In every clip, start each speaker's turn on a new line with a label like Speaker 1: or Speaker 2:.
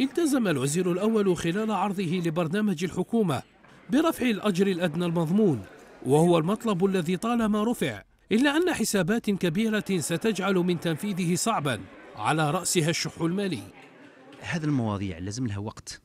Speaker 1: التزم الوزير الأول خلال عرضه لبرنامج الحكومة برفع الأجر الأدنى المضمون وهو المطلب الذي طالما رفع إلا أن حسابات كبيرة
Speaker 2: ستجعل من تنفيذه صعبا على رأسها الشح المالي هذه المواضيع لازم لها وقت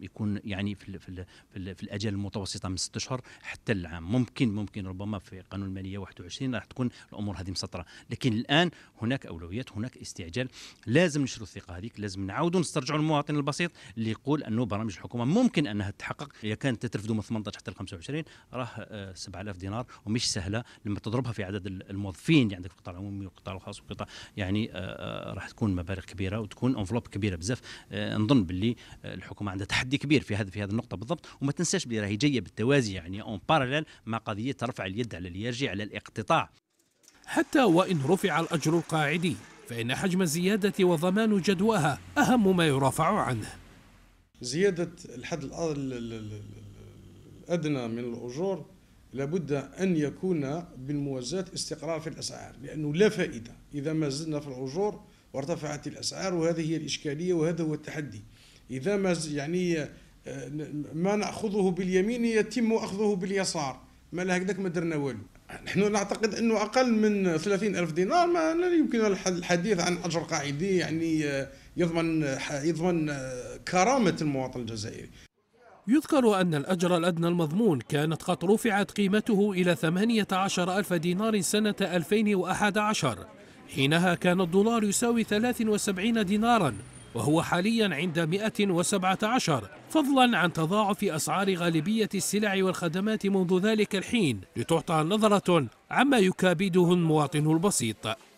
Speaker 2: يكون يعني في, الـ في, الـ في, الـ في الاجل المتوسطه من 6 اشهر حتى العام ممكن ممكن ربما في قانون الماليه 21 راح تكون الامور هذه مسطره لكن الان هناك اولويات هناك استعجال لازم نشروا الثقه هذيك لازم نعاودوا نسترجعوا المواطن البسيط اللي يقول انه برامج الحكومه ممكن انها تتحقق اذا كانت تترفد من 18 حتى 25 راه 7000 دينار ومش سهله لما تضربها في عدد الموظفين اللي يعني عندك في القطاع العمومي والقطاع الخاص والقطاع يعني آه، آه، راح تكون مبالغ كبيره وتكون انفلوب كبيره بزاف آه، نظن باللي الحكومه عندها تحدي كبير في هذا في هذه النقطه بالضبط وما تنساش بلي راهي جايه بالتوازي يعني اون باراليل مع قضيه رفع اليد على اليرجي على الاقتطاع حتى وان رفع الاجر القاعدي فان حجم الزياده وضمان جدواها اهم
Speaker 1: ما
Speaker 3: يرافع عنه زياده الحد الادنى من الاجور لابد ان يكون بالموازاه استقرار في الاسعار لانه لا فائده اذا ما زلنا في الاجور وارتفعت الاسعار وهذه هي الاشكاليه وهذا هو التحدي إذا ما يعني آه، ما نأخذه باليمين يتم أخذه باليسار ما لا هكذاك ما درنا والو نحن نعتقد أنه أقل من 30 ألف دينار ما لا يمكن الحديث عن أجر قاعدي يعني آه، يضمن يضمن آه، كرامة المواطن الجزائري يذكر أن الأجر الأدنى المضمون
Speaker 1: كانت قد رفعت قيمته إلى 18 ألف دينار سنة 2011 حينها كان الدولار يساوي 73 ديناراً وهو حاليا عند 117 فضلا عن تضاعف أسعار غالبية السلع والخدمات منذ ذلك الحين لتعطى نظرة عما يكابده المواطن البسيط